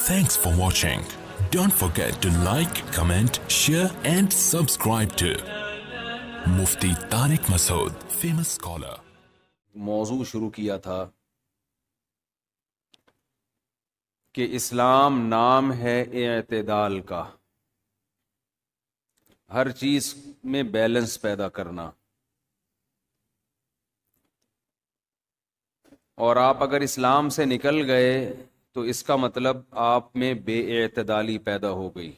Thanks for watching. Don't forget to like, comment, share and subscribe to Mufti Tariq Masood famous scholar मौजू शुरू किया था कि इस्लाम नाम है एतदाल का हर चीज में बैलेंस पैदा करना और आप अगर इस्लाम से निकल गए तो इसका मतलब आप में बेतदाली पैदा हो गई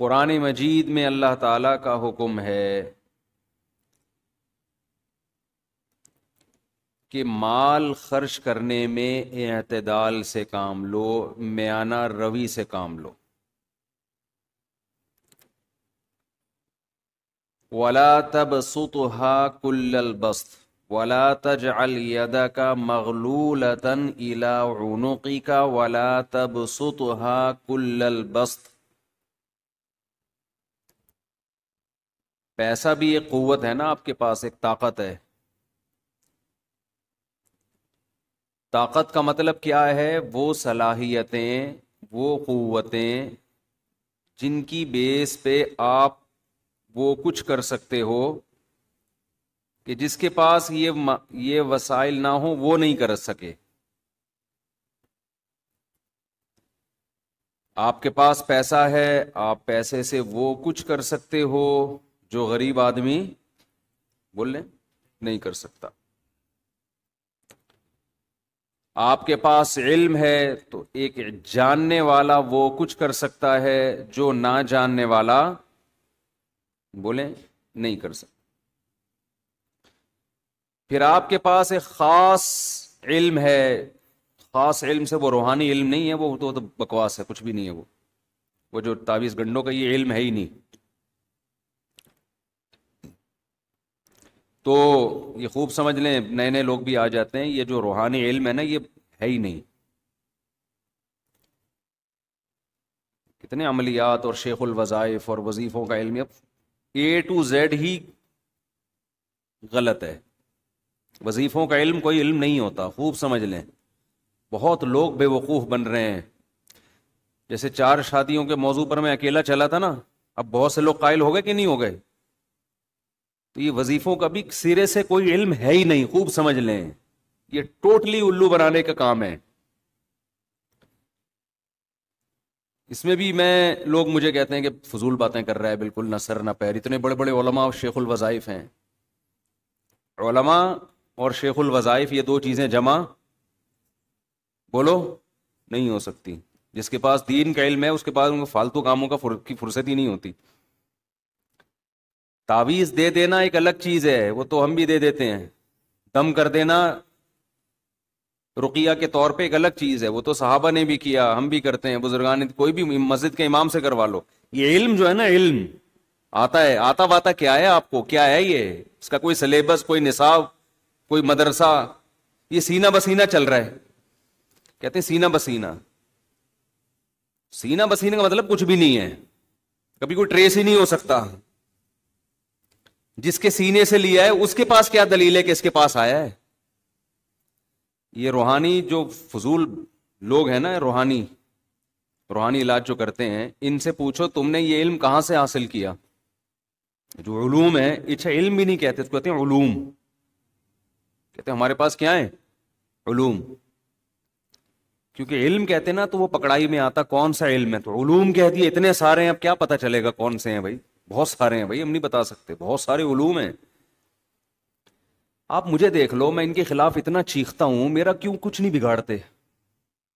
कुरान मजीद में अल्लाह ताला का हुक्म है कि माल खर्च करने में एतदाल से काम लो म्याना रवि से काम लो वला तब सुतहा कुल्लल बस्त वला तज يدك का إلى عنقك का تبسطها كل البسط पैसा भी एक क़वत है ना आपके पास एक ताकत है ताकत का मतलब क्या है वो सलाहियतें वो क़वतें जिनकी बेस पे आप वो कुछ कर सकते हो कि जिसके पास ये ये वसाइल ना हो वो नहीं कर सके आपके पास पैसा है आप पैसे से वो कुछ कर सकते हो जो गरीब आदमी बोल लें नहीं कर सकता आपके पास इल्म है तो एक जानने वाला वो कुछ कर सकता है जो ना जानने वाला बोले नहीं कर सकता फिर आपके पास एक ख़ास इल्म है ख़ास इल्म से वो रूहानी इल्म नहीं है वो तो, तो बकवास है कुछ भी नहीं है वो वो जो तावीज़ गंडों का ये इल्म है ही नहीं तो ये खूब समझ लें नए नए लोग भी आ जाते हैं ये जो रूहानी इल्म है ना ये है ही नहीं कितने अमलियात और शेखुल वज़ाइफ और वजीफ़ों का इल्म ए टू जेड ही गलत है वजीफ़ों का इल्म कोई इल्म नहीं होता खूब समझ लें बहुत लोग बेवकूफ़ बन रहे हैं जैसे चार शादियों के मौजू पर मैं अकेला चला था ना अब बहुत से लोग कायल हो गए कि नहीं हो गए तो ये वजीफ़ों का भी सिरे से कोई इल्म है ही नहीं खूब समझ लें ये टोटली उल्लू बनाने का काम है इसमें भी मैं लोग मुझे कहते हैं कि फजूल बातें कर रहा है बिल्कुल न सर न पैर इतने बड़े बड़े ओलमा और शेखुल वज़ाइफ हैं ओलमा और शेखुल वज़ाइफ ये दो चीज़ें जमा बोलो नहीं हो सकती जिसके पास दीन का इल्म है उसके पास उनको फालतू कामों का फुर, की फुर्सत ही नहीं होती तावीज़ दे देना एक अलग चीज़ है वो तो हम भी दे देते हैं दम कर देना रुकिया के तौर पे एक अलग चीज़ है वो तो साहबा ने भी किया हम भी करते हैं बुजुर्गान कोई भी मस्जिद के इमाम से करवा लो ये इल्म जो है ना इल्म आता है आता वाता क्या है आपको क्या है ये इसका कोई सिलेबस कोई निसाब कोई मदरसा ये सीना बसीना चल रहा है कहते हैं सीना बसीना सीना बसीना का मतलब कुछ भी नहीं है कभी कोई ट्रेस ही नहीं हो सकता जिसके सीने से लिया है उसके पास क्या दलील है कि इसके पास आया है ये रूहानी जो फजूल लोग हैं ना रूहानी रूहानी इलाज जो करते हैं इनसे पूछो तुमने ये इल्म कहां से हासिल किया जो उलूम है इच्छा इल्म भी नहीं कहते इसको कहते हैं उलूम कहते हमारे पास क्या है उलूम क्योंकि इल्म कहते ना तो वो पकड़ाई में आता कौन सा इल्म है तो उलूम कह दिए इतने सारे हैं अब क्या पता चलेगा कौन से हैं भाई बहुत सारे हैं भाई हम नहीं बता सकते बहुत सारे उलूम हैं आप मुझे देख लो मैं इनके खिलाफ इतना चीखता हूं मेरा क्यों कुछ नहीं बिगाड़ते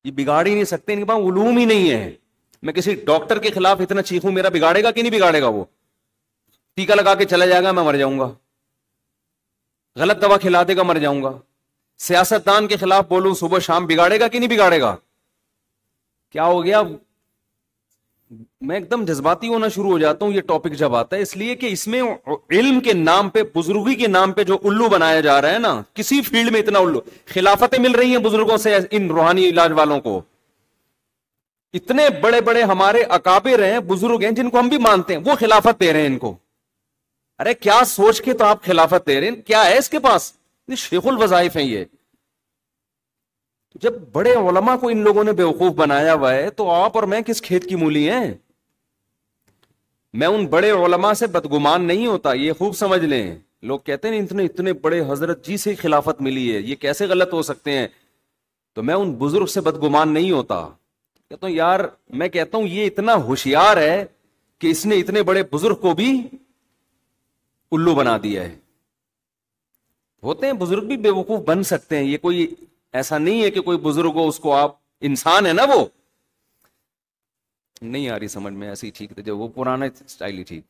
ये बिगाड़ ही नहीं सकते इनके पास उलूम ही नहीं है मैं किसी डॉक्टर के खिलाफ इतना चीखू मेरा बिगाड़ेगा कि नहीं बिगाड़ेगा वो टीका लगा के चला जाएगा मैं मर जाऊंगा गलत दवा खिला देगा मर जाऊंगा सियासतदान के खिलाफ बोलूं सुबह शाम बिगाड़ेगा कि नहीं बिगाड़ेगा क्या हो गया मैं एकदम जज्बाती होना शुरू हो जाता हूं ये टॉपिक जब आता है इसलिए कि इसमें इल्म के नाम पे बुजुर्गी के नाम पे जो उल्लू बनाया जा रहा है ना किसी फील्ड में इतना उल्लू खिलाफतें मिल रही हैं बुजुर्गों से इन रूहानी इलाज वालों को इतने बड़े बड़े हमारे अकाबिर हैं बुजुर्ग हैं जिनको हम भी मानते हैं वो खिलाफत दे रहे हैं इनको अरे क्या सोच के तो आप खिलाफत दे रहे हैं क्या है इसके पास ये शेखुल वजाइफ हैं ये जब बड़े ओलमा को इन लोगों ने बेवकूफ बनाया हुआ है तो आप और मैं किस खेत की मूली हैं मैं उन बड़े ओलमा से बदगुमान नहीं होता ये खूब समझ लें लोग कहते हैं इतने इतने बड़े हजरत जी से खिलाफत मिली है ये कैसे गलत हो सकते हैं तो मैं उन बुजुर्ग से बदगुमान नहीं होता कहता हूं यार मैं कहता हूं ये इतना होशियार है कि इसने इतने बड़े बुजुर्ग को भी उल्लू बना दिया है होते हैं बुजुर्ग भी बेवकूफ बन सकते हैं ये कोई ऐसा नहीं है कि कोई बुजुर्ग हो उसको आप इंसान है ना वो नहीं आ रही समझ में ऐसी ठीक थे जब वो पुराना स्टाइल ही ठीक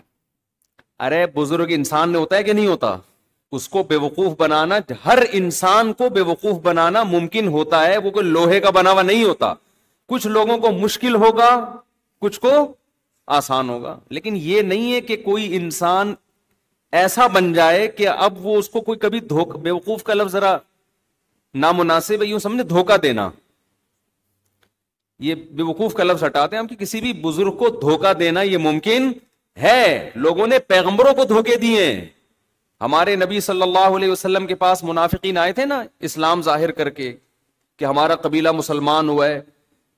अरे बुजुर्ग इंसान होता है कि नहीं होता उसको बेवकूफ बनाना हर इंसान को बेवकूफ बनाना मुमकिन होता है वो कोई लोहे का बना हुआ नहीं होता कुछ लोगों को मुश्किल होगा कुछ को आसान होगा लेकिन ये नहीं है कि कोई इंसान ऐसा बन जाए कि अब वो उसको कोई कभी धोखा बेवकूफ का लफ जरा नामुनासिब यूं समझे धोखा देना ये बेवकूफ का लफ्ज हटाते हैं हम कि किसी भी बुजुर्ग को धोखा देना ये मुमकिन है लोगों ने पैगंबरों को धोखे दिए हमारे नबी सल्लल्लाहु अलैहि वसल्लम के पास मुनाफिकीन आए थे ना इस्लाम जाहिर करके कि हमारा कबीला मुसलमान हुआ है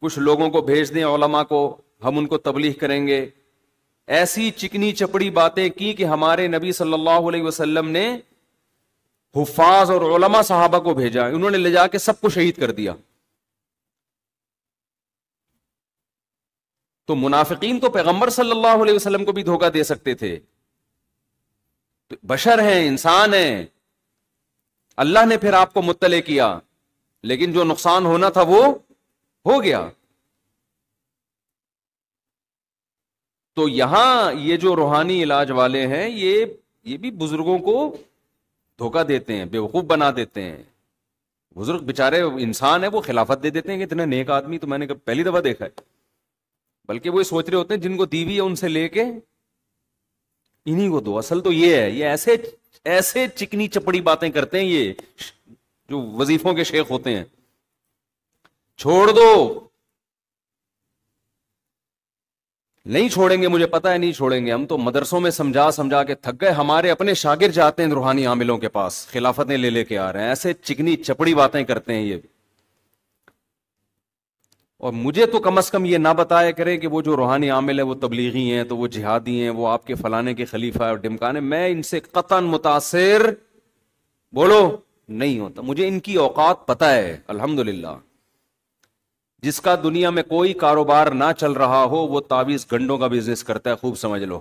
कुछ लोगों को भेज दें ओलमा को हम उनको तबलीग करेंगे ऐसी चिकनी चपड़ी बातें की कि हमारे नबी सल्लल्लाहु अलैहि वसल्लम ने हुफाज और ओलमा साहबा को भेजा उन्होंने ले जाके सबको शहीद कर दिया तो मुनाफिकीन तो पैगंबर सल्लल्लाहु अलैहि वसल्लम को भी धोखा दे सकते थे तो बशर हैं इंसान हैं अल्लाह ने फिर आपको मुतले किया लेकिन जो नुकसान होना था वो हो गया तो यहां ये जो रूहानी इलाज वाले हैं ये ये भी बुजुर्गों को धोखा देते हैं बेवकूफ बना देते हैं बुजुर्ग बेचारे इंसान है वो खिलाफत दे देते हैं कि इतने नेक आदमी तो मैंने पहली दफा देखा है बल्कि वो ये सोच रहे होते हैं जिनको दीवी है उनसे लेके इन्हीं को दो असल तो ये है ये ऐसे ऐसे चिकनी चपड़ी बातें करते हैं ये जो वजीफों के शेख होते हैं छोड़ दो नहीं छोड़ेंगे मुझे पता है नहीं छोड़ेंगे हम तो मदरसों में समझा समझा के थक गए हमारे अपने शागिर जाते हैं रूहानी आमिलों के पास खिलाफतें ले लेके आ रहे हैं ऐसे चिकनी चपड़ी बातें करते हैं ये और मुझे तो कम अज कम ये ना बताया करे कि वो जो रूहानी आमिल है वो तबलीगी हैं तो वो जिहादी हैं वो आपके फलाने के खलीफा और डिमकाने मैं इनसे कतन मुतासर बोलो नहीं होता मुझे इनकी औकात पता है अल्हम्दुलिल्लाह जिसका दुनिया में कोई कारोबार ना चल रहा हो वो तावीज गंडों का बिजनेस करता है खूब समझ लो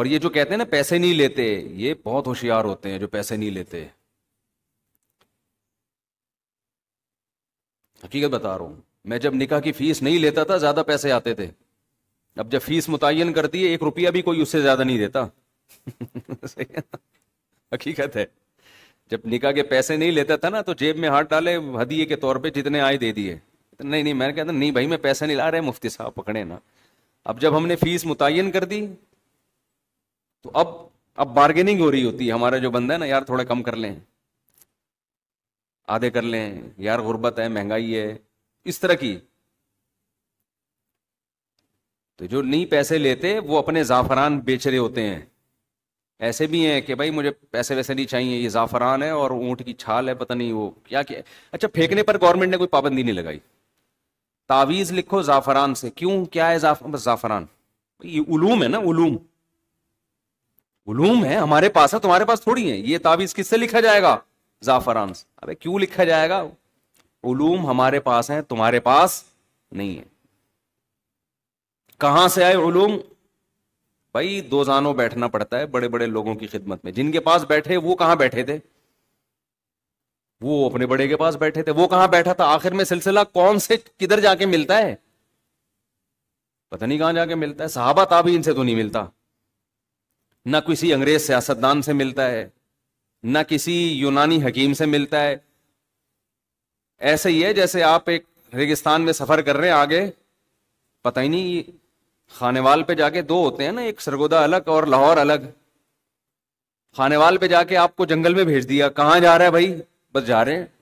और ये जो कहते हैं ना पैसे नहीं लेते ये बहुत होशियार होते हैं जो पैसे नहीं लेते हकीकत बता रहा हूं मैं जब निकाह की फीस नहीं लेता था ज्यादा पैसे आते थे अब जब फीस मुतन करती है एक रुपया भी कोई उससे ज्यादा नहीं देता हकीकत है जब निका के पैसे नहीं लेता था ना तो जेब में हाथ डाले हदिये के तौर पर जितने आए दे दिए नहीं नहीं मैंने कहा था नहीं भाई मैं पैसा नहीं ला रहे मुफ्ती साहब पकड़े ना अब जब हमने फीस मुतयन कर दी तो अब अब बार्गेनिंग हो रही होती है हमारा जो बंदा है ना यार थोड़ा कम कर लें आधे कर लें यार गुर्बत है महंगाई है इस तरह की तो जो नहीं पैसे लेते वो अपने जाफरान बेच रहे होते हैं ऐसे भी हैं कि भाई मुझे पैसे वैसे नहीं चाहिए ये ज़ाफ़रान है और ऊँट की छाल है पता नहीं वो क्या क्या अच्छा फेंकने पर गवर्नमेंट ने कोई पाबंदी नहीं लगाई तावीज़ लिखो ज़ाफ़रान से क्यों क्या है जाफ, बस ज़ाफ़रान ये उलूम है ना उलूम उलूम है हमारे पास है तुम्हारे पास थोड़ी है ये तावीज़ किससे लिखा जाएगा ज़ाफ़रान से अब क्यों लिखा जाएगा उलूम हमारे पास है तुम्हारे पास नहीं है कहां से आए उलूम भाई दो जानो बैठना पड़ता है बड़े बड़े लोगों की खिदमत में जिनके पास बैठे वो कहां बैठे थे वो अपने बड़े के पास बैठे थे वो कहां बैठा था आखिर में सिलसिला कौन से किधर जाके मिलता है पता नहीं कहां जाके मिलता है साहबा ताबीन इनसे तो नहीं मिलता ना किसी अंग्रेज सियासतदान से मिलता है ना किसी यूनानी हकीम से मिलता है ऐसे ही है जैसे आप एक रेगिस्तान में सफर कर रहे हैं आगे पता ही नहीं खानेवाल पे जाके दो होते हैं ना एक सरगोदा अलग और लाहौर अलग खानेवाल पे जाके आपको जंगल में भेज दिया कहाँ जा रहा है भाई बस जा रहे हैं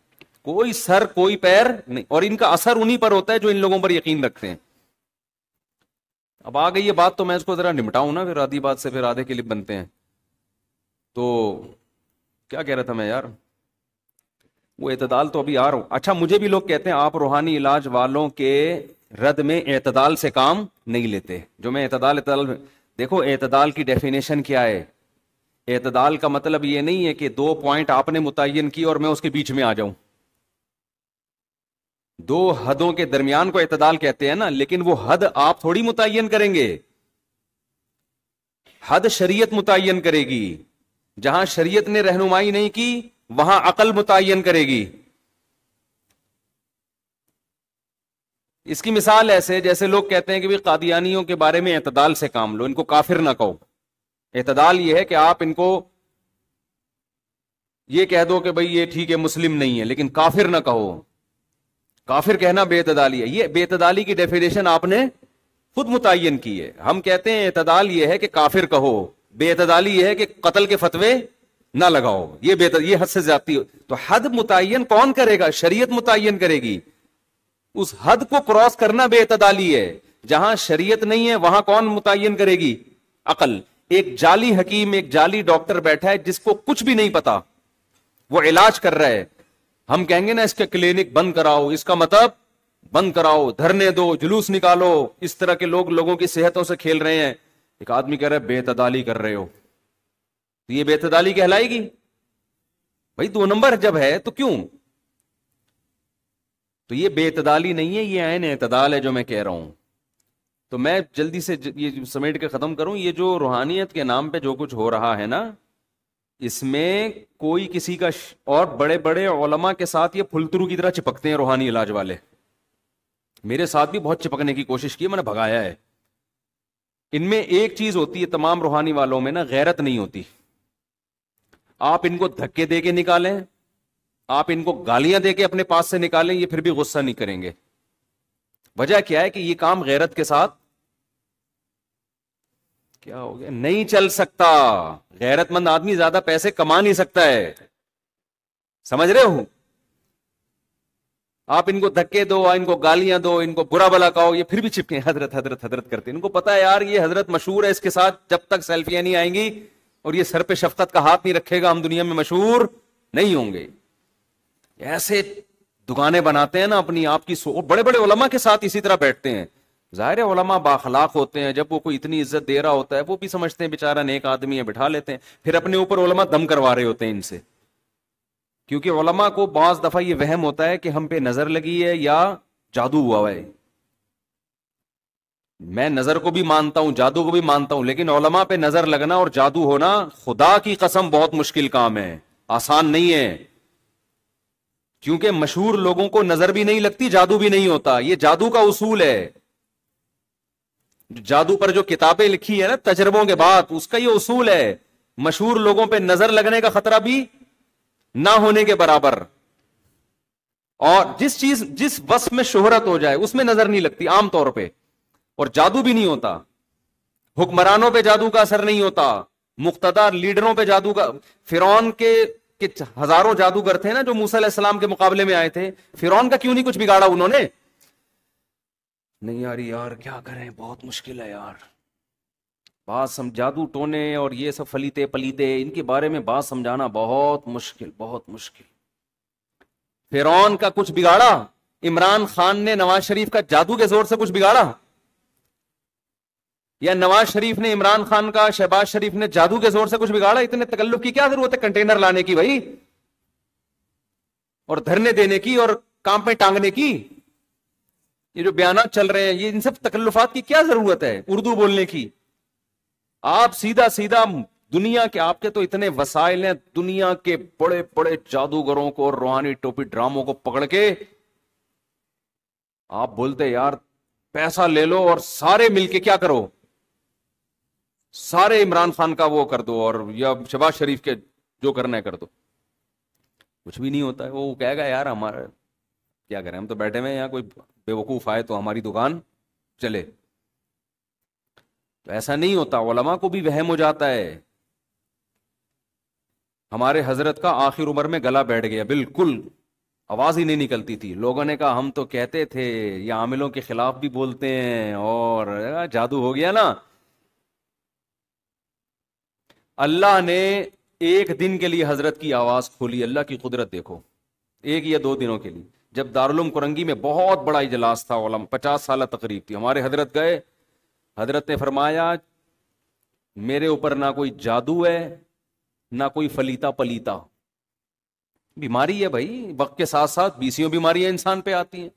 कोई सर कोई पैर नहीं और इनका असर उन्हीं पर होता है जो इन लोगों पर यकीन रखते हैं अब आ गई ये बात तो मैं इसको जरा निपटाऊ ना फिर आधी बात से फिर आधे के लिए बनते हैं तो क्या कह रहा था मैं यार वो एतदाल तो अभी आ रहा हूं अच्छा मुझे भी लोग कहते हैं आप रूहानी इलाज वालों के रद में एतदाल से काम नहीं लेते जो मैं एतदाल एतदाल देखो एतदाल की डेफिनेशन क्या है एतदाल का मतलब यह नहीं है कि दो पॉइंट आपने मुतन की और मैं उसके बीच में आ जाऊं दो हदों के दरमियान को एतदाल कहते हैं ना लेकिन वो हद आप थोड़ी मुतन करेंगे हद शरीयत मुतन करेगी जहां शरीयत ने रहनुमाई नहीं की वहां अकल मुतन करेगी इसकी मिसाल ऐसे जैसे लोग कहते हैं कि भाई कादियानियों के बारे में एतदाल से काम लो इनको काफिर ना कहो एतदाल यह है कि आप इनको ये कह दो कि भाई ये ठीक है मुस्लिम नहीं है लेकिन काफिर ना कहो काफिर कहना बेतदाली है ये बेतदाली की डेफिनेशन आपने खुद मुतन की है हम कहते हैं एतदाल यह है कि काफिर कहो बेतदाली यह है कि कतल के फतवे ना लगाओ ये बेहतर ये हद से ज्यादा तो हद मुतन कौन करेगा शरीयत मुतन करेगी उस हद को क्रॉस करना बेतदाली है जहां शरीयत नहीं है वहां कौन मुतन करेगी अकल एक जाली हकीम एक जाली डॉक्टर बैठा है जिसको कुछ भी नहीं पता वो इलाज कर रहा है हम कहेंगे ना इसके क्लिनिक बंद कराओ इसका मतलब बंद कराओ धरने दो जुलूस निकालो इस तरह के लोग लोगों की सेहतों से खेल रहे हैं एक आदमी कह रहा है बेतदाली कर रहे हो तो ये बेतदाली कहलाएगी भाई दो नंबर जब है तो क्यों तो ये बेतदाली नहीं है ये आयन एतदाल है जो मैं कह रहा हूं तो मैं जल्दी से ये समेट के ख़त्म करूं ये जो रूहानियत के नाम पे जो कुछ हो रहा है ना इसमें कोई किसी का और बड़े बड़े ओलमा के साथ ये फुलतरू की तरह चिपकते हैं रूहानी इलाज वाले मेरे साथ भी बहुत चिपकने की कोशिश की मैंने भगाया है इनमें एक चीज़ होती है तमाम रूहानी वालों में ना गैरत नहीं होती आप इनको धक्के दे के निकालें आप इनको गालियां देके अपने पास से निकालें ये फिर भी गुस्सा नहीं करेंगे वजह क्या है कि ये काम गैरत के साथ क्या हो गया नहीं चल सकता गैरतमंद आदमी ज्यादा पैसे कमा नहीं सकता है समझ रहे हो आप इनको धक्के दो इनको गालियां दो इनको बुरा भला कहो ये फिर भी चिपके हजरत हजरत हजरत करते इनको पता है यार ये हजरत मशहूर है इसके साथ जब तक सेल्फियां नहीं आएंगी और ये सर पे शफकत का हाथ नहीं रखेगा हम दुनिया में मशहूर नहीं होंगे ऐसे दुकानें बनाते हैं ना अपनी आपकी सो बड़े बड़े ओलमा के साथ इसी तरह बैठते हैं ज़ाहिर है ओलमा बाखलाक होते हैं जब वो कोई इतनी इज्जत दे रहा होता है वो भी समझते हैं बेचारा नेक आदमी है बिठा लेते हैं फिर अपने ऊपर ओलमा दम करवा रहे होते हैं इनसे क्योंकि ओलमा को बाज दफ़ा ये वहम होता है कि हम पे नज़र लगी है या जादू हुआ है मैं नज़र को भी मानता हूं जादू को भी मानता हूं लेकिन ओलमा पे नज़र लगना और जादू होना खुदा की कसम बहुत मुश्किल काम है आसान नहीं है क्योंकि मशहूर लोगों को नजर भी नहीं लगती जादू भी नहीं होता ये जादू का उसूल है जादू पर जो किताबें लिखी है ना तजर्बों के बाद उसका ये उसूल है मशहूर लोगों पे नजर लगने का खतरा भी ना होने के बराबर और जिस चीज जिस वस में शोहरत हो जाए उसमें नजर नहीं लगती आमतौर पर और जादू भी नहीं होता हुक्मरानों पर जादू का असर नहीं होता मुख्तदार लीडरों पर जादू का फिरौन के कि हजारों जादूगर थे ना जो मूसा सलाम के मुकाबले में आए थे फिर का क्यों नहीं कुछ बिगाड़ा उन्होंने नहीं यार यार क्या करें बहुत मुश्किल है यार बात सम जादू टोने और ये सब फलीते पलीते इनके बारे में बात समझाना बहुत मुश्किल बहुत मुश्किल फिर का कुछ बिगाड़ा इमरान खान ने नवाज शरीफ का जादू के जोर से कुछ बिगाड़ा या नवाज शरीफ ने इमरान खान का शहबाज शरीफ ने जादू के जोर से कुछ बिगाड़ा इतने तकल्लुफ की क्या जरूरत है कंटेनर लाने की भाई और धरने देने की और काम पे टांगने की ये जो बयान चल रहे हैं ये इन सब तकल्लुफात की क्या जरूरत है उर्दू बोलने की आप सीधा सीधा दुनिया के आपके तो इतने वसाइल हैं दुनिया के बड़े बड़े जादूगरों को और रूहानी टोपी ड्रामों को पकड़ के आप बोलते यार पैसा ले लो और सारे मिलके क्या करो सारे इमरान खान का वो कर दो और या शहबाज शरीफ के जो करना है कर दो कुछ भी नहीं होता है वो कहेगा यार हमारा क्या करें हम तो बैठे हुए यहाँ कोई बेवकूफ़ आए तो हमारी दुकान चले तो ऐसा नहीं होता ओलमा को भी वहम हो जाता है हमारे हजरत का आखिर उम्र में गला बैठ गया बिल्कुल आवाज ही नहीं निकलती थी लोगों ने कहा हम तो कहते थे या आमिलों के खिलाफ भी बोलते हैं और जादू हो गया ना अल्लाह ने एक दिन के लिए हजरत की आवाज़ खोली अल्लाह की कुदरत देखो एक या दो दिनों के लिए जब दारुलम कुरंगी में बहुत बड़ा इजलास था ओलम पचास साल तकरीब थी हमारे हजरत गए हजरत ने फरमाया मेरे ऊपर ना कोई जादू है ना कोई फलीता पलीता बीमारी है भाई वक्त के साथ साथ बीसियों बीमारियां इंसान पे आती हैं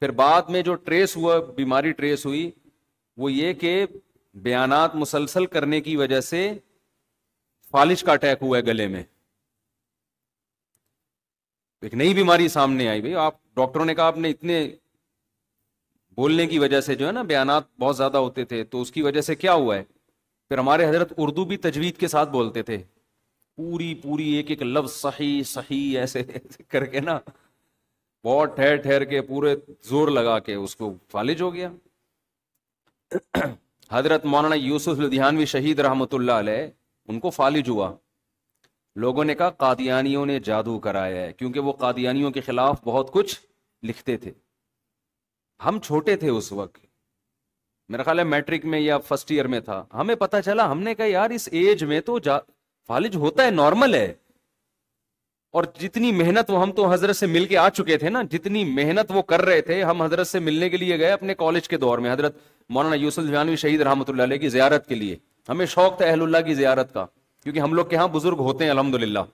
फिर बाद में जो ट्रेस हुआ बीमारी ट्रेस हुई वो ये कि बयानात मुसलसल करने की वजह से फालिश का अटैक हुआ है गले में एक नई बीमारी सामने आई भाई आप डॉक्टरों ने कहा आपने इतने बोलने की वजह से जो है ना बयान बहुत ज़्यादा होते थे तो उसकी वजह से क्या हुआ है फिर हमारे हजरत उर्दू भी तजवीद के साथ बोलते थे पूरी पूरी एक एक लफ्ज सही सही ऐसे, ऐसे करके ना बहुत ठहर ठहर के पूरे जोर लगा के उसको फालिज हो गया हजरत मौलाना यूसुफ लुधियानवी शहीद रहमतुल्ला उनको फालिज हुआ लोगों ने कहा कादियानियों ने जादू कराया है क्योंकि वो कादियानियों के खिलाफ बहुत कुछ लिखते थे हम छोटे थे उस वक्त मेरा ख्याल है मैट्रिक में या फर्स्ट ईयर में था हमें पता चला हमने कहा यार इस एज में तो फालिज होता है नॉर्मल है और जितनी मेहनत वो हम तो हजरत से मिलके आ चुके थे ना जितनी मेहनत वो कर रहे थे हम हजरत से मिलने के लिए गए अपने कॉलेज के दौर में हजरत मौलाना यूसुफ जानवी शहीद रहमत की जियारत के लिए हमें शौक था अहलुल्ला की जियारत का क्योंकि हम लोग के यहाँ बुजुर्ग होते हैं अलहमदिल्ला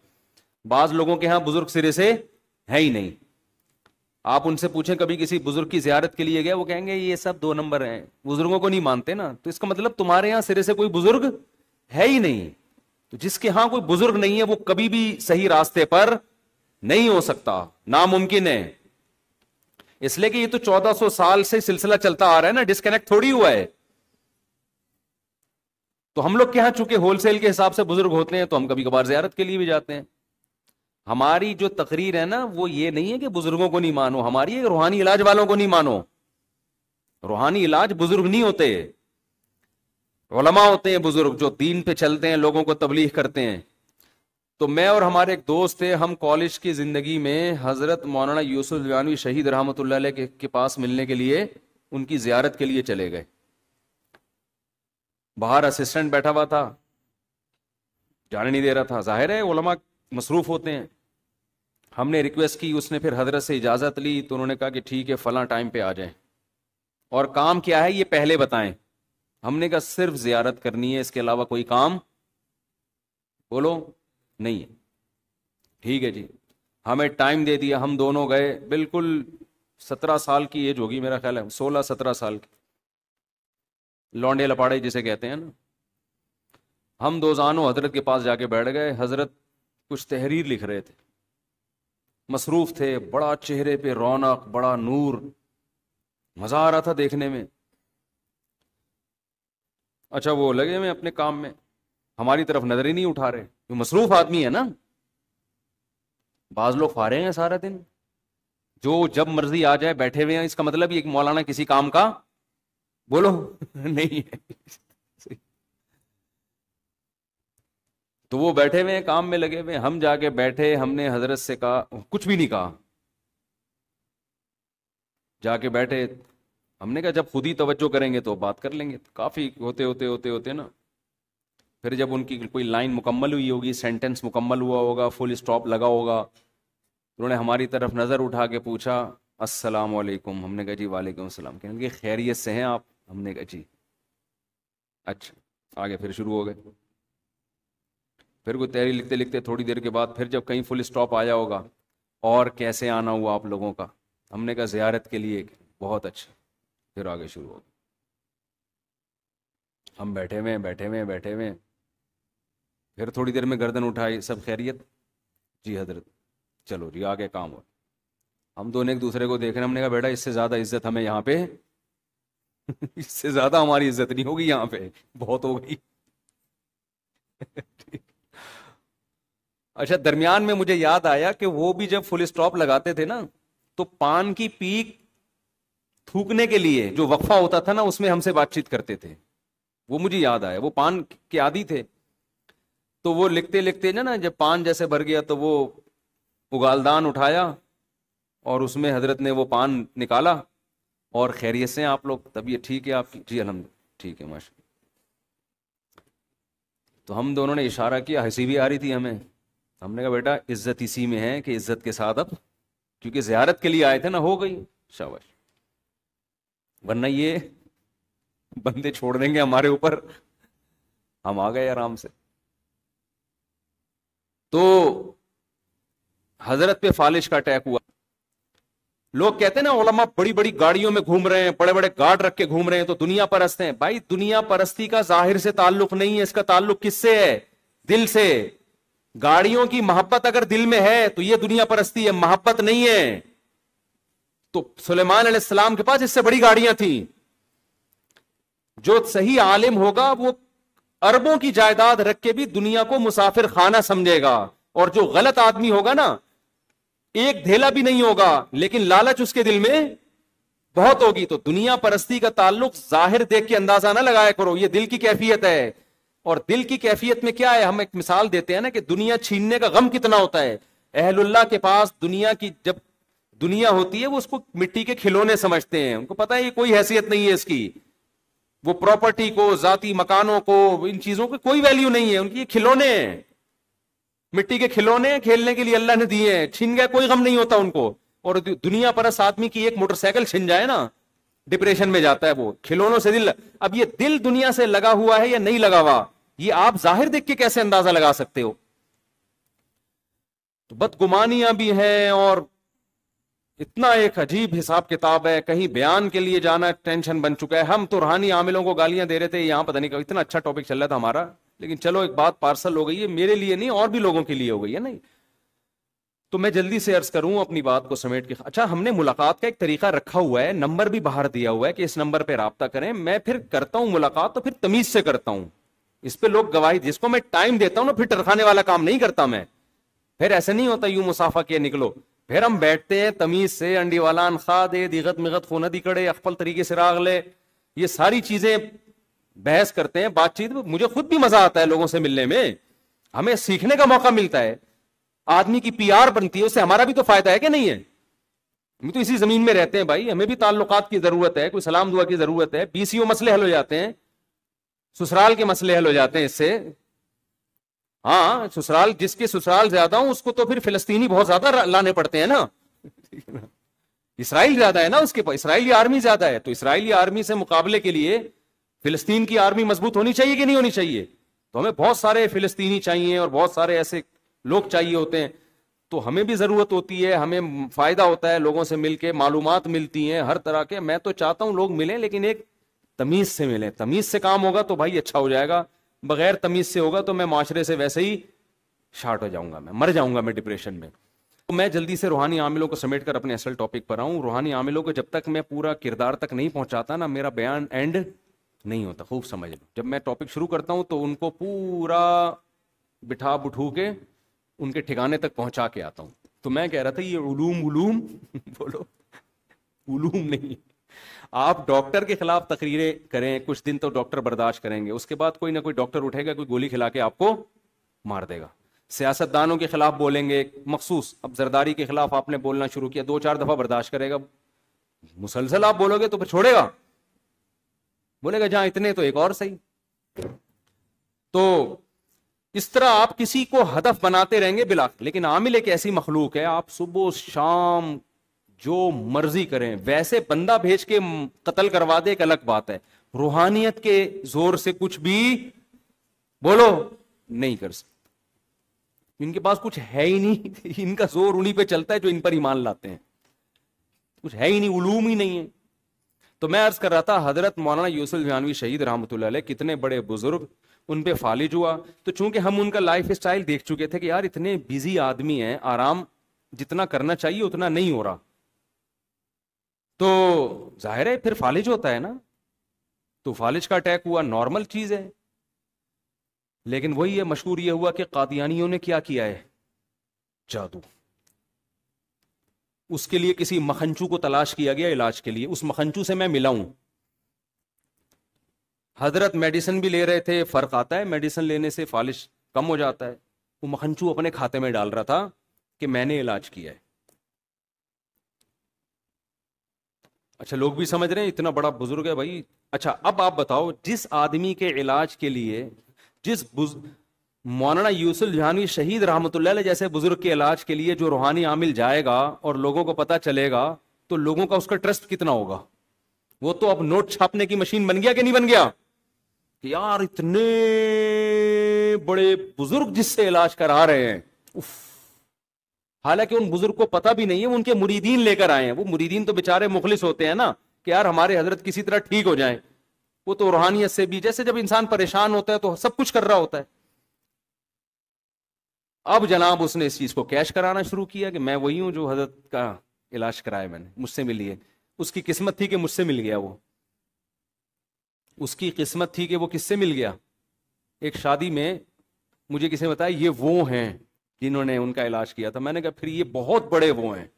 बाज लोगों के यहां बुजुर्ग सिरे से है ही नहीं आप उनसे पूछें कभी किसी बुजुर्ग की जियारत के लिए गया वो कहेंगे ये सब दो नंबर हैं बुजुर्गों को नहीं मानते ना तो इसका मतलब तुम्हारे यहां सिरे से कोई बुजुर्ग है ही नहीं तो जिसके यहां कोई बुजुर्ग नहीं है वो कभी भी सही रास्ते पर नहीं हो सकता नामुमकिन है इसलिए कि ये तो 1400 साल से सिलसिला चलता आ रहा है ना डिस्कनेक्ट थोड़ी हुआ है तो हम लोग के चुके चूंकि होलसेल के हिसाब से बुजुर्ग होते हैं तो हम कभी कभार ज्यारत के लिए भी जाते हैं हमारी जो तकरीर है ना वो ये नहीं है कि बुजुर्गों को नहीं मानो हमारी रूहानी इलाज वालों को नहीं मानो रूहानी इलाज बुजुर्ग नहीं होते होते हैं बुजुर्ग जो दीन पे चलते हैं लोगों को तबलीग करते हैं तो मैं और हमारे एक दोस्त थे हम कॉलेज की ज़िंदगी में हज़रत मौलाना यूसुफ शहीद रहमत के, के पास मिलने के लिए उनकी जियारत के लिए चले गए बाहर असिस्टेंट बैठा हुआ था जाने नहीं दे रहा था जाहिर है ओलमा मसरूफ होते हैं हमने रिक्वेस्ट की उसने फिर हजरत से इजाज़त ली तो उन्होंने कहा कि ठीक है फला टाइम पे आ जाए और काम क्या है ये पहले बताएं हमने कहा सिर्फ ज़ियारत करनी है इसके अलावा कोई काम बोलो नहीं है ठीक है जी हमें टाइम दे दिया हम दोनों गए बिल्कुल सत्रह साल की एज होगी मेरा ख्याल है सोलह सत्रह साल की लौंडे लपाड़े जिसे कहते हैं ना हम दो जानो हजरत के पास जाके बैठ गए हजरत कुछ तहरीर लिख रहे थे मसरूफ़ थे बड़ा चेहरे पे रौनक बड़ा नूर मज़ा आ रहा था देखने में अच्छा वो लगे हुए अपने काम में हमारी तरफ नजर ही नहीं उठा रहे जो मसरूफ आदमी है ना बाज लोग फारे हैं सारा दिन जो जब मर्जी आ जाए बैठे हुए हैं इसका मतलब ये मौलाना किसी काम का बोलो नहीं है तो वो बैठे हुए हैं काम में लगे हुए हम जाके बैठे हमने हजरत से कहा कुछ भी नहीं कहा जाके बैठे हमने कहा जब खुद ही तवज्जो करेंगे तो बात कर लेंगे तो काफ़ी होते होते होते होते ना फिर जब उनकी कोई लाइन मुकम्मल हुई होगी सेंटेंस मुकम्मल हुआ होगा फुल स्टॉप लगा होगा उन्होंने हमारी तरफ नज़र उठा के पूछा अस्सलाम हमने कहा जी वालेकुम असलम कहने लगे खैरियत से हैं आप हमने कहा जी अच्छा आगे फिर शुरू हो गए फिर कोई तैयारी लिखते लिखते थोड़ी देर के बाद फिर जब कहीं फुल स्टॉप आया होगा और कैसे आना हुआ आप लोगों का हमने कहा जियारत के लिए बहुत अच्छा फिर आगे शुरू हो गए हम बैठे हुए बैठे हुए बैठे हुए फिर थोड़ी देर में गर्दन उठाई सब खैरियत जी हजरत चलो जी आगे काम हो हम दोनों एक दूसरे को देख रहे हैं हमने कहा बेटा इससे ज़्यादा इज्जत हमें यहाँ पे इससे ज्यादा हमारी इज्जत नहीं होगी यहाँ पे बहुत हो गई अच्छा दरमियान में मुझे याद आया कि वो भी जब फुल स्टॉप लगाते थे ना तो पान की पीक थूकने के लिए जो वक्फा होता था ना उसमें हमसे बातचीत करते थे वो मुझे याद आया वो पान के आदि थे तो वो लिखते लिखते ना ना जब पान जैसे भर गया तो वो उगालदान उठाया और उसमें हजरत ने वो पान निकाला और खैरियत से आप लोग तबीयत ठीक है आपकी जी अलहमद ठीक है माशा तो हम दोनों ने इशारा किया हंसी भी आ रही थी हमें हमने कहा बेटा इज्जत इसी में है कि इज्जत के साथ अब क्योंकि ज्यारत के लिए आए थे ना हो गई शाबाश वरना ये बंदे छोड़ देंगे हमारे ऊपर हम आ गए आराम से तो हजरत पे फालिश का अटैक हुआ लोग कहते हैं ना ओलमा बड़ी बड़ी गाड़ियों में घूम रहे हैं बड़े बड़े गार्ड रख के घूम रहे हैं तो दुनिया परस्त हैं भाई दुनिया परस्ती का जाहिर से ताल्लुक नहीं है इसका ताल्लुक किससे है दिल से गाड़ियों की मोहब्बत अगर दिल में है तो ये दुनिया परस्ती है मोहब्बत नहीं है तो सुलेमान सलाम के पास इससे बड़ी गाड़ियां थी जो सही आलिम होगा वो अरबों की जायदाद रख के भी दुनिया को मुसाफिर खाना समझेगा और जो गलत आदमी होगा ना एक धेला भी नहीं होगा लेकिन लालच उसके दिल में बहुत होगी तो दुनिया परस्ती का ताल्लुक जाहिर देख के अंदाजा ना लगाया करो ये दिल की कैफियत है और दिल की कैफियत में क्या है हम एक मिसाल देते हैं ना कि दुनिया छीनने का गम कितना होता है अहलुल्ला के पास दुनिया की जब दुनिया होती है वो उसको मिट्टी के खिलौने समझते हैं उनको पता है ये कोई हैसियत नहीं है इसकी वो प्रॉपर्टी को जाति मकानों को इन चीजों की कोई वैल्यू नहीं है उनकी ये खिलौने हैं मिट्टी के खिलौने खेलने के लिए अल्लाह ने दिए हैं छिन गया कोई गम नहीं होता उनको और दुनिया पर आदमी की एक मोटरसाइकिल छिन जाए ना डिप्रेशन में जाता है वो खिलौनों से दिल अब ये दिल दुनिया से लगा हुआ है या नहीं लगा हुआ ये आप जाहिर देख के कैसे अंदाजा लगा सकते हो तो बदगुमानियां भी हैं और इतना एक अजीब हिसाब किताब है कहीं बयान के लिए जाना टेंशन बन चुका है हम तो रूहानी आमिलों को गालियां दे रहे थे यहां पता नहीं इतना अच्छा टॉपिक चल रहा था हमारा लेकिन चलो एक बात पार्सल हो गई है मेरे लिए नहीं और भी लोगों के लिए हो गई है नहीं तो मैं जल्दी से अर्ज करूं अपनी बात को समेट के अच्छा हमने मुलाकात का एक तरीका रखा हुआ है नंबर भी बाहर दिया हुआ है कि इस नंबर पर रबता करें मैं फिर करता हूं मुलाकात तो फिर तमीज से करता हूं इस पर लोग गवाही जिसको मैं टाइम देता हूं ना फिर टरखाने वाला काम नहीं करता मैं फिर ऐसे नहीं होता यूं मुसाफा किए निकलो फिर हम बैठते हैं तमीज से अंडी वाला अनखा दे दिगत मिगत खून दी कड़े तरीके से राग ले ये सारी चीजें बहस करते हैं बातचीत मुझे खुद भी मजा आता है लोगों से मिलने में हमें सीखने का मौका मिलता है आदमी की पीआर बनती है उससे हमारा भी तो फायदा है कि नहीं है हम तो इसी जमीन में रहते हैं भाई हमें भी ताल्लुकात की जरूरत है कोई सलाम दुआ की जरूरत है बीसीओ मसले हल हो जाते हैं ससुराल के मसले हल हो जाते हैं इससे हाँ ससुराल जिसके ससुराल ज्यादा हो उसको तो फिर फिलस्तीनी बहुत ज्यादा लाने पड़ते हैं ना इसराइल ज्यादा है ना उसके पास इसराइली आर्मी ज्यादा है तो इसराइली आर्मी से मुकाबले के लिए फिलिस्तीन की आर्मी मजबूत होनी चाहिए कि नहीं होनी चाहिए तो हमें बहुत सारे फिलिस्तीनी चाहिए और बहुत सारे ऐसे लोग चाहिए होते हैं तो हमें भी ज़रूरत होती है हमें फ़ायदा होता है लोगों से मिल के मालूम मिलती हैं हर तरह के मैं तो चाहता हूँ लोग मिलें लेकिन एक तमीज़ से मिलें तमीज़ से काम होगा तो भाई अच्छा हो जाएगा बगैर तमीज़ से होगा तो मैं माशरे से वैसे ही शार्ट हो जाऊंगा मैं मर जाऊंगा मैं डिप्रेशन में तो मैं जल्दी से रूहानी आमिलों को समेट कर अपने असल टॉपिक पर आऊँ रूहानी आमिलों को जब तक मैं पूरा किरदार तक नहीं पहुंचाता ना मेरा बयान एंड नहीं होता खूब समझ लो जब मैं टॉपिक शुरू करता हूँ तो उनको पूरा बिठा बुठू के उनके ठिकाने तक पहुँचा के आता हूँ तो मैं कह रहा था ये उलूम उलूम बोलो उलूम नहीं आप डॉक्टर के खिलाफ तकरीरें करें कुछ दिन तो डॉक्टर बर्दाश्त करेंगे उसके बाद कोई ना कोई डॉक्टर उठेगा कोई गोली खिला के आपको मार देगा सियासतदानों के खिलाफ बोलेंगे मखसूस अब जरदारी के खिलाफ आपने बोलना शुरू किया दो चार दफा बर्दाश्त करेगा मुसलसल आप बोलोगे तो फिर छोड़ेगा बोलेगा जहां इतने तो एक और सही तो इस तरह आप किसी को हदफ बनाते रहेंगे बिला लेकिन आमिल एक ऐसी मखलूक है आप सुबह शाम जो मर्जी करें वैसे बंदा भेज के कत्ल करवा दे एक अलग बात है रूहानियत के जोर से कुछ भी बोलो नहीं कर सकते इनके पास कुछ है ही नहीं इनका जोर उन्हीं पे चलता है जो इन पर ईमान लाते हैं कुछ है ही नहीं उलूम ही नहीं है तो मैं अर्ज कर रहा था हजरत मौलाना यूसुफ जानवी शहीद रहमत कितने बड़े बुजुर्ग उन पे फालिज हुआ तो चूंकि हम उनका लाइफ स्टाइल देख चुके थे कि यार इतने बिजी आदमी है आराम जितना करना चाहिए उतना नहीं हो रहा तो जाहिर है फिर फालिज होता है ना तो फालिज का अटैक हुआ नॉर्मल चीज है लेकिन वही है मशहूर यह हुआ कि कादियानियों ने क्या किया है जादू उसके लिए किसी मखनचू को तलाश किया गया इलाज के लिए उस मखनचू से मैं मिला हजरत मेडिसिन भी ले रहे थे फ़र्क आता है मेडिसिन लेने से फालिश कम हो जाता है वो मखनचू अपने खाते में डाल रहा था कि मैंने इलाज किया है अच्छा लोग भी समझ रहे हैं इतना बड़ा बुजुर्ग है भाई अच्छा अब आप बताओ जिस आदमी के इलाज के लिए जिस मौलाना यूसुल जहानवी शहीद रहमत जैसे बुजुर्ग के इलाज के लिए जो रूहानी आमिल जाएगा और लोगों को पता चलेगा तो लोगों का उसका ट्रस्ट कितना होगा वो तो अब नोट छापने की मशीन बन गया कि नहीं बन गया यार इतने बड़े बुजुर्ग जिससे इलाज करा रहे हैं हालांकि उन बुजुर्ग को पता भी नहीं है वो उनके मुरीदीन लेकर आए हैं वो मुरीदीन तो बेचारे मुखलिस होते हैं ना कि यार हमारे हजरत किसी तरह ठीक हो जाए वो तो रूहानियत से भी जैसे जब इंसान परेशान होता है तो सब कुछ कर रहा होता है अब जनाब उसने इस चीज़ को कैश कराना शुरू किया कि मैं वही हूं जो हजरत का इलाज कराया मैंने मुझसे मिली है उसकी किस्मत थी कि मुझसे मिल गया वो उसकी किस्मत थी कि वो किससे मिल गया एक शादी में मुझे किसी ने बताया ये वो हैं जिन्होंने उनका इलाज किया था मैंने कहा फिर ये बहुत बड़े वो हैं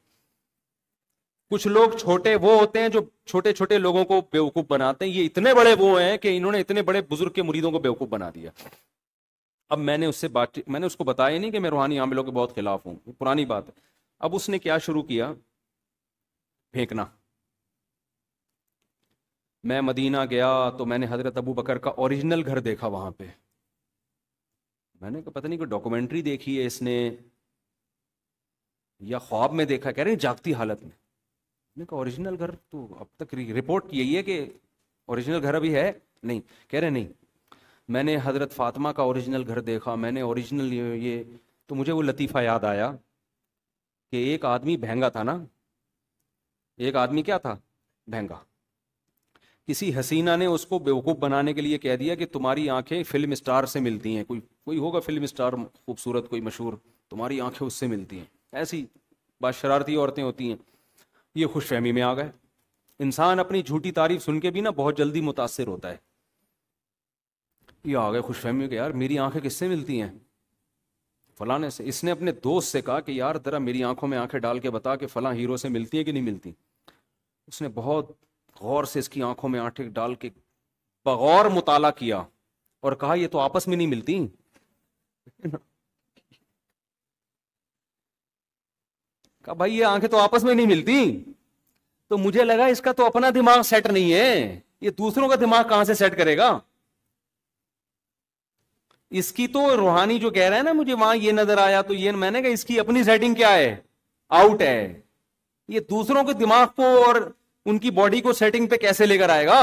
कुछ लोग छोटे वो होते हैं जो छोटे छोटे लोगों को बेवकूफ़ बनाते हैं ये इतने बड़े वो हैं कि इन्होंने इतने बड़े बुजुर्ग के मुरीदों को बेवकूफ़ बना दिया अब मैंने उससे बात मैंने उसको बताया नहीं कि मैं रूहानी आमिलों के बहुत खिलाफ हूँ पुरानी बात है अब उसने क्या शुरू किया फेंकना मैं मदीना गया तो मैंने हजरत अबू बकर का ओरिजिनल घर देखा वहां पे मैंने कहा पता नहीं कोई डॉक्यूमेंट्री देखी है इसने या ख्वाब में देखा कह रहे जागती हालत में मैंने कहा ओरिजिनल घर तो अब तक रिपोर्ट यही है कि ओरिजिनल घर अभी है नहीं कह रहे नहीं मैंने हज़रत फ़ातिमा का ओरिजिनल घर देखा मैंने ओरिजिनल ये तो मुझे वो लतीफ़ा याद आया कि एक आदमी भहंगा था ना एक आदमी क्या था भहंगा किसी हसीना ने उसको बेवकूफ़ बनाने के लिए कह दिया कि तुम्हारी आंखें फिल्म स्टार से मिलती हैं कोई कोई होगा फिल्म स्टार खूबसूरत कोई मशहूर तुम्हारी आंखें उससे मिलती हैं ऐसी बात शरारती औरतें होती हैं ये खुश फहमी में आ गए इंसान अपनी झूठी तारीफ सुन के भी ना बहुत जल्दी मुतासर होता है ये आ गए खुश फहमी के यार मेरी आंखें किससे मिलती हैं फलाने से इसने अपने दोस्त से कहा कि यार ज़रा मेरी आंखों में आंखें डाल के बता कि फला हीरो से मिलती है कि नहीं मिलती उसने बहुत गौर से इसकी आंखों में आंखें डाल के बगौर मुताला किया और कहा ये तो आपस में नहीं मिलती कहा भाई ये आंखें तो आपस में नहीं मिलती तो मुझे लगा इसका तो अपना दिमाग सेट नहीं है ये दूसरों का दिमाग कहां से सेट करेगा इसकी तो रूहानी जो कह रहा है ना मुझे वहां ये नजर आया तो ये मैंने कहा इसकी अपनी सेटिंग क्या है आउट है ये दूसरों के दिमाग को और उनकी बॉडी को सेटिंग पे कैसे लेकर आएगा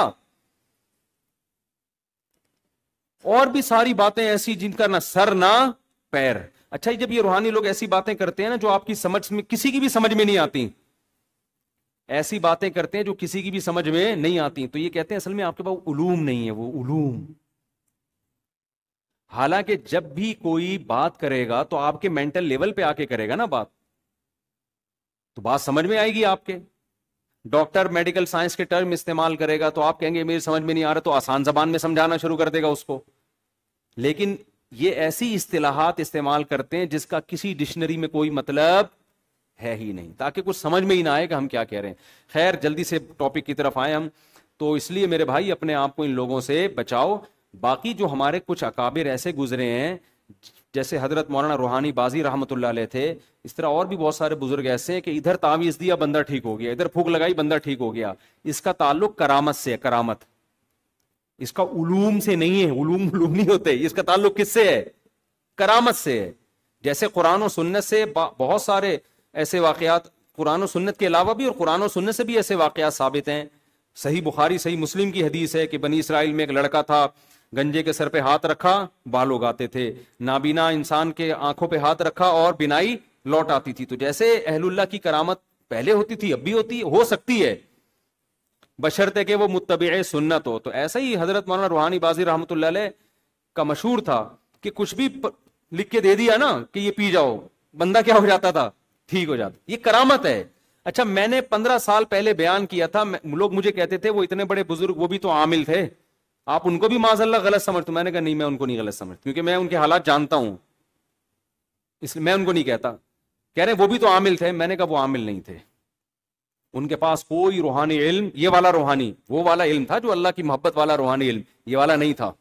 और भी सारी बातें ऐसी जिनका ना सर ना पैर अच्छा जब ये रूहानी लोग ऐसी बातें करते हैं ना जो आपकी समझ में किसी की भी समझ में नहीं आती ऐसी बातें करते हैं जो किसी की भी समझ में नहीं आती तो ये कहते हैं असल में आपके पास उलूम नहीं है वो उलूम हालांकि जब भी कोई बात करेगा तो आपके मेंटल लेवल पे आके करेगा ना बात तो बात समझ में आएगी आपके डॉक्टर मेडिकल साइंस के टर्म इस्तेमाल करेगा तो आप कहेंगे मेरी समझ में नहीं आ रहा तो आसान जबान में समझाना शुरू कर देगा उसको लेकिन ये ऐसी इस्तेलाहात इस्तेमाल करते हैं जिसका किसी डिक्शनरी में कोई मतलब है ही नहीं ताकि कुछ समझ में ही ना आए कि हम क्या कह रहे हैं खैर जल्दी से टॉपिक की तरफ आए हम तो इसलिए मेरे भाई अपने आप को इन लोगों से बचाओ बाकी जो हमारे कुछ अकाबिर ऐसे गुजरे हैं जैसे हजरत मौलाना रूहानी बाजी रहमत थे इस तरह और भी बहुत सारे बुजुर्ग ऐसे हैं कि इधर तावीज़ दिया बंदा ठीक हो गया इधर फूक लगाई बंदा ठीक हो गया इसका ताल्लुक करामत से है करामत इसका उलूम से नहीं है उलूम उलूम नहीं होते इसका ताल्लुक किससे है करामत से है जैसे कुरान और सुन्नत से बहुत सारे ऐसे वाकयात कुरान और सुन्नत के अलावा भी और कुरान और सुन्नत से भी ऐसे वाक़ात साबित हैं सही बुखारी सही मुस्लिम की हदीस है कि बनी इसराइल में एक लड़का था गंजे के सर पे हाथ रखा बाल उगाते थे नाबीना इंसान के आंखों पे हाथ रखा और बिनाई लौट आती थी तो जैसे अहलुल्ला की करामत पहले होती थी अब भी होती हो सकती है बशर्ते के वो मुतब सुन्नत हो तो ऐसा ही हजरत मौलाना रूहानी बाजी रहमत का मशहूर था कि कुछ भी लिख के दे दिया ना कि ये पी जाओ बंदा क्या हो जाता था ठीक हो जाता ये करामत है अच्छा मैंने पंद्रह साल पहले बयान किया था लोग मुझे कहते थे वो इतने बड़े बुजुर्ग वो भी तो आमिल थे आप उनको भी माजल्ला गलत समझते मैंने कहा नहीं मैं उनको नहीं गलत समझता क्योंकि मैं उनके हालात जानता हूं इसलिए मैं उनको नहीं कहता कह रहे वो भी तो आमिल थे मैंने कहा वो आमिल नहीं थे उनके पास कोई रूहानी इल्म ये वाला रूहानी वो वाला इल्म था जो अल्लाह की मोहब्बत वाला रूहानी इल्म ये वाला नहीं था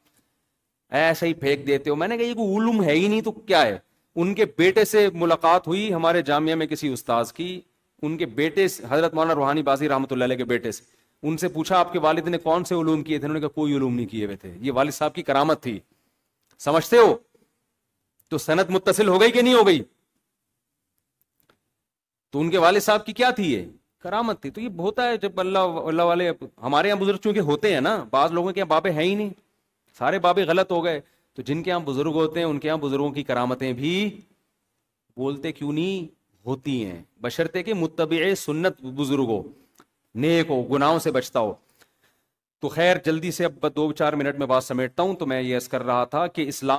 ऐसे ही फेंक देते हो मैंने कहा ये कोई उलूम है ही नहीं तो क्या है उनके बेटे से मुलाकात हुई हमारे जामिया में किसी उस्ताद की उनके बेटे हजरत मौलाना रूहानी बाजी रहमत के बेटे से उनसे पूछा आपके वालिद ने कौन से उलूम किए थे उन्होंने कहा कोई उलूम नहीं किए हुए थे ये वालिद साहब की करामत थी समझते हो तो सनत मुतसिल हो गई कि नहीं हो गई तो उनके वालिद साहब की क्या थी ये करामत थी तो ये होता है जब अल्लाह अल्लाह वाले हमारे यहाँ बुजुर्ग चूंकि होते हैं ना बाज लोगों के यहाँ बाबे हैं ही नहीं सारे बाबे गलत हो गए तो जिनके यहाँ बुजुर्ग होते हैं उनके यहाँ बुजुर्गों की करामतें भी बोलते क्यों नहीं होती हैं बशर्ते के मुतब सुन्नत बुजुर्गों नेक हो गुनाहों से बचता हो तो खैर जल्दी से अब दो चार मिनट में बात समेटता हूं तो मैं ये कर रहा था कि इस्लाम